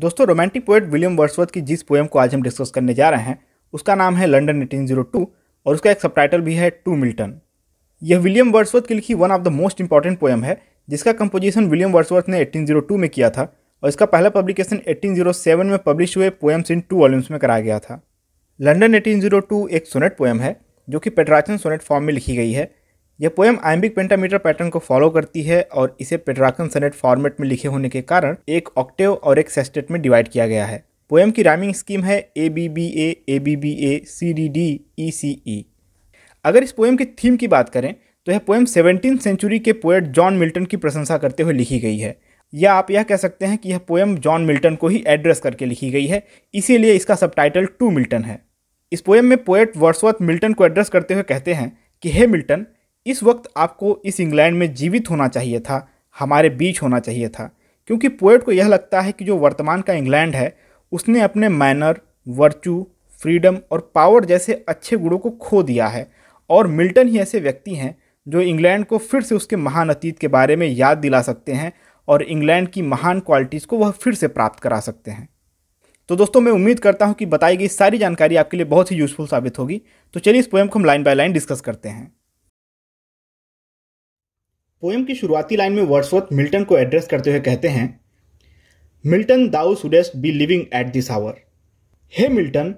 दोस्तों romantic poet William Wordsworth की जिस पोएम को आज हम डिस्कस करने जा रहे हैं उसका नाम है लंडन 1802 और उसका एक सबटाइटल भी है टू मिल्टन यह विलियम वर्सवर्थ की लिखी one of the most important poem है जिसका कंपोजिशन विलियम वर्सवर्थ ने 1802 में किया था और इसका पहला पब्लिकेशन 1807 में पब्लिश हुए पोएम्स इन टू वॉल्यूम्स में कराया गया था लंडन 1802 एक सोनेट पोएम है जो कि पेट्राचन सोनेट फॉर्म में लिखी गई है यह पोएम आइम्बिक पेंटामीटर पैटर्न को फॉलो करती है और इसे पेट्राकन सनेट फॉर्मेट में लिखे होने के कारण एक ऑक्टेव और एक सेस्टेट में डिवाइड किया गया है पोएम की राइमिंग स्कीम है A B B A A B B A C D D E C E अगर इस पोएम की थीम की बात करें तो यह पोएम सेवनटीन सेंचुरी के पोएट जॉन मिल्टन की प्रशंसा करते हुए लिखी गई है या आप यह कह सकते हैं कि यह पोएम जॉन मिल्टन को ही एड्रेस करके लिखी गई है इसीलिए इसका सबटाइटल टू मिल्टन है इस पोएम में पोएट वर्सवर्थ मिल्टन को एड्रेस करते हुए कहते हैं कि हे मिल्टन इस वक्त आपको इस इंग्लैंड में जीवित होना चाहिए था हमारे बीच होना चाहिए था क्योंकि पोएट को यह लगता है कि जो वर्तमान का इंग्लैंड है उसने अपने मैनर वर्चू फ्रीडम और पावर जैसे अच्छे गुणों को खो दिया है और मिल्टन ही ऐसे व्यक्ति हैं जो इंग्लैंड को फिर से उसके महान अतीत के बारे में याद दिला सकते हैं और इंग्लैंड की महान क्वालिटीज़ को वह फिर से प्राप्त करा सकते हैं तो दोस्तों मैं उम्मीद करता हूँ कि बताई गई सारी जानकारी आपके लिए बहुत ही यूज़फुल साबित होगी तो चलिए इस पोएम को हम लाइन बाय लाइन डिस्कस करते हैं पोएम की शुरुआती लाइन में वर्ड्सवर्थ मिल्टन को एड्रेस करते हुए कहते हैं Milton thou shouldst be living at this hour हे मिल्टन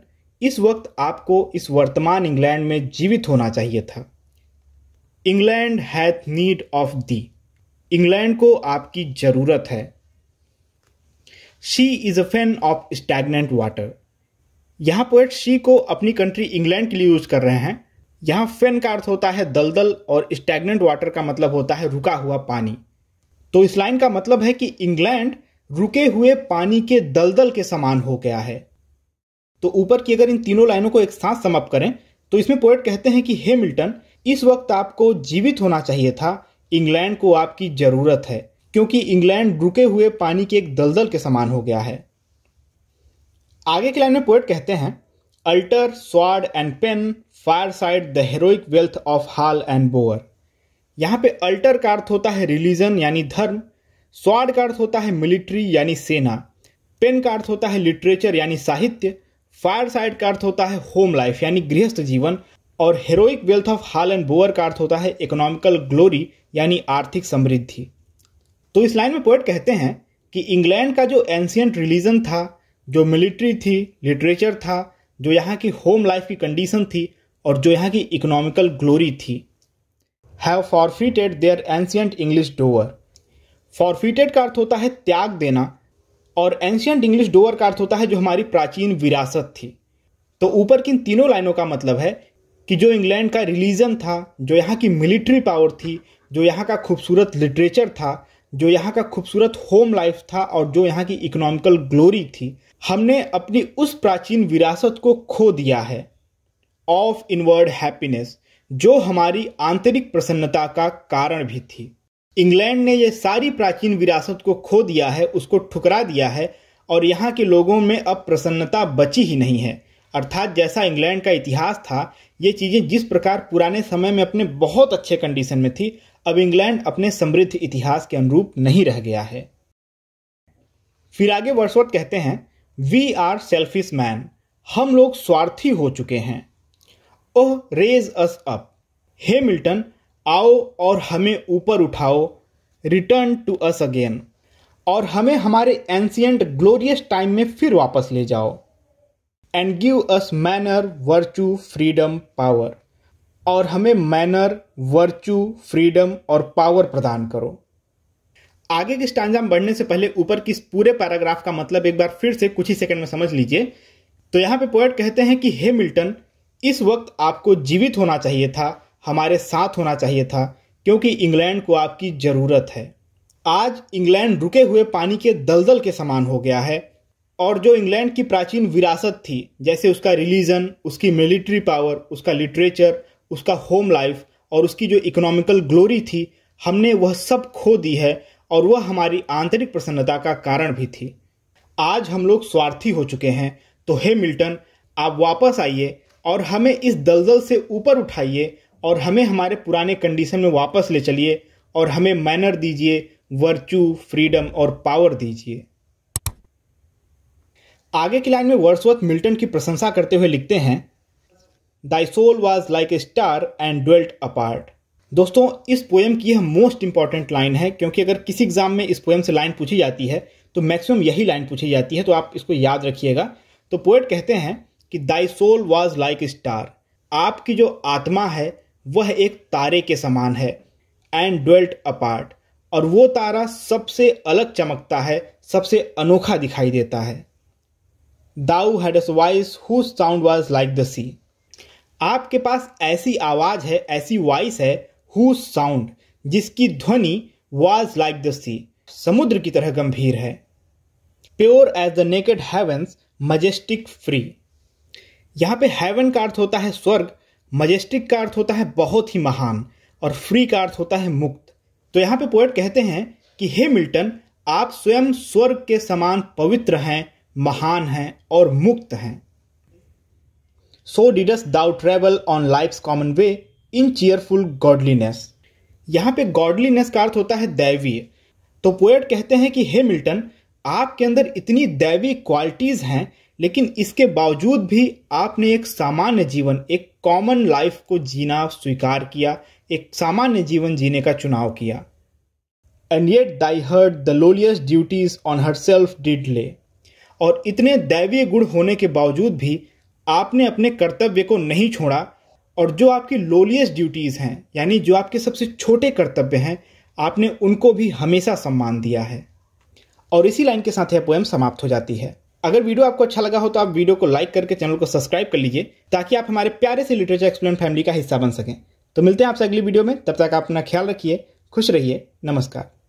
इस वक्त आपको इस वर्तमान इंग्लैंड में जीवित होना चाहिए था England hath need of thee England को आपकी जरूरत है she is a fen of stagnant water यहां पोएट शी को अपनी कंट्री इंग्लैंड के लिए यूज कर रहे हैं यहाँ फेन का अर्थ होता है दलदल और स्टैगनेंट वाटर का मतलब होता है रुका हुआ पानी तो इस लाइन का मतलब है कि इंग्लैंड रुके हुए पानी के दलदल के समान हो गया है तो ऊपर की अगर इन तीनों लाइनों को एक साथ समाप्त करें तो इसमें पोएट कहते हैं कि हे मिल्टन इस वक्त आपको जीवित होना चाहिए था इंग्लैंड को आपकी जरूरत है क्योंकि इंग्लैंड रुके हुए पानी के एक दलदल के समान हो गया है आगे की लाइन में पोएट कहते हैं sword and pen fireside the heroic wealth of hall and bower यहाँ पे अल्टर का अर्थ होता है रिलीजन यानी धर्म स्वाड का अर्थ होता है मिलिट्री यानी सेना पेन का अर्थ होता है लिटरेचर यानी साहित्य फायर साइड का अर्थ होता है होम लाइफ यानी गृहस्थ जीवन और heroic wealth of hall and bower का अर्थ होता है इकोनॉमिकल ग्लोरी यानी आर्थिक समृद्धि तो इस लाइन में पोएट कहते हैं कि इंग्लैंड का जो एंशियंट रिलीजन था जो मिलिट्री थी लिटरेचर था जो यहाँ की होम लाइफ की कंडीशन थी और जो यहाँ की इकोनॉमिकल ग्लोरी थी have forfeited their ancient English dower forfeited का अर्थ होता है त्याग देना और एंशियंट इंग्लिश डोअर का अर्थ होता है जो हमारी प्राचीन विरासत थी तो ऊपर की तीनों लाइनों का मतलब है कि जो इंग्लैंड का रिलीजन था जो यहाँ की मिलिट्री पावर थी जो यहाँ का खूबसूरत लिटरेचर था जो यहाँ का खूबसूरत होम लाइफ था और जो यहाँ की इकोनॉमिकल ग्लोरी थी हमने अपनी उस प्राचीन विरासत को खो दिया है ऑफ इनवर्ड हैप्पीनेस जो हमारी आंतरिक प्रसन्नता का कारण भी थी इंग्लैंड ने यह सारी प्राचीन विरासत को खो दिया है उसको ठुकरा दिया है और यहाँ के लोगों में अब प्रसन्नता बची ही नहीं है अर्थात जैसा इंग्लैंड का इतिहास था ये चीज़ें जिस प्रकार पुराने समय में अपने बहुत अच्छे कंडीशन में थी अब इंग्लैंड अपने समृद्ध इतिहास के अनुरूप नहीं रह गया है फिर आगे वर्षवत कहते हैं वी आर सेल्फिश मैन हम लोग स्वार्थी हो चुके हैं ओह रेज अस अप हे मिल्टन आओ और हमें ऊपर उठाओ रिटर्न टू अस अगेन और हमें हमारे एंशियंट ग्लोरियस टाइम में फिर वापस ले जाओ and give us manner virtue freedom power और हमें मैनर वर्चू फ्रीडम और पावर प्रदान करो आगे के स्टांजाम बढ़ने से पहले ऊपर की इस पूरे पैराग्राफ का मतलब एक बार फिर से कुछ ही सेकंड में समझ लीजिए तो यहां पे पोएट कहते हैं कि हे मिल्टन इस वक्त आपको जीवित होना चाहिए था हमारे साथ होना चाहिए था क्योंकि इंग्लैंड को आपकी ज़रूरत है आज इंग्लैंड रुके हुए पानी के दलदल के समान हो गया है और जो इंग्लैंड की प्राचीन विरासत थी जैसे उसका रिलीजन उसकी मिलिट्री पावर उसका लिटरेचर उसका होम लाइफ और उसकी जो इकोनॉमिकल ग्लोरी थी हमने वह सब खो दी है और वह हमारी आंतरिक प्रसन्नता का कारण भी थी आज हम लोग स्वार्थी हो चुके हैं तो हे मिल्टन आप वापस आइए और हमें इस दलदल से ऊपर उठाइए और हमें हमारे पुराने कंडीशन में वापस ले चलिए और हमें मैनर दीजिए वर्चू फ्रीडम और पावर दीजिए आगे की लाइन में वर्सवर्थ मिल्टन की प्रशंसा करते हुए लिखते हैं thy soul was like a star and dwelt apart दोस्तों इस पोएम की यह मोस्ट इंपॉर्टेंट लाइन है क्योंकि अगर किसी एग्जाम में इस पोएम से लाइन पूछी जाती है तो मैक्सिमम यही लाइन पूछी जाती है तो आप इसको याद रखिएगा तो पोएट कहते हैं कि thy soul was like star आपकी जो आत्मा है वह एक तारे के समान है एंड डवेल्ट अपार्ट और वो तारा सबसे अलग चमकता है सबसे अनोखा दिखाई देता है thou hadst voice whose sound was like the sea आपके पास ऐसी आवाज है ऐसी वॉइस है हु साउंड जिसकी ध्वनि वॉज लाइक द सी समुद्र की तरह गंभीर है pure as the naked heavens majestic free यहाँ पे हेवन का अर्थ होता है स्वर्ग मजेस्टिक का अर्थ होता है बहुत ही महान और फ्री का अर्थ होता है मुक्त तो यहाँ पे पोएट कहते हैं कि हे मिल्टन आप स्वयं स्वर्ग के समान पवित्र हैं महान हैं और मुक्त हैं so didst thou travel on life common way in cheerful godliness यहाँ पे गॉडलीनेस का अर्थ होता है दैवीय तो पोएट कहते हैं कि हे मिल्टन आपके अंदर इतनी दैवी क्वालिटीज़ हैं लेकिन इसके बावजूद भी आपने एक सामान्य जीवन एक कॉमन लाइफ को जीना स्वीकार किया एक सामान्य जीवन जीने का चुनाव किया and yet thy heart the lowliest duties on herself did lay और इतने दैवीय गुण होने के बावजूद भी आपने अपने कर्तव्य को नहीं छोड़ा और जो आपकी लोलियस्ट ड्यूटीज़ हैं यानी जो आपके सबसे छोटे कर्तव्य हैं आपने उनको भी हमेशा सम्मान दिया है और इसी लाइन के साथ यह पोएम समाप्त हो जाती है अगर वीडियो आपको अच्छा लगा हो तो आप वीडियो को लाइक करके चैनल को सब्सक्राइब कर लीजिए ताकि आप हमारे प्यारे से लिटरेचर एक्सप्लेन फैमिली का हिस्सा बन सकें तो मिलते हैं आपसे अगली वीडियो में तब तक आप अपना ख्याल रखिए खुश रहिए नमस्कार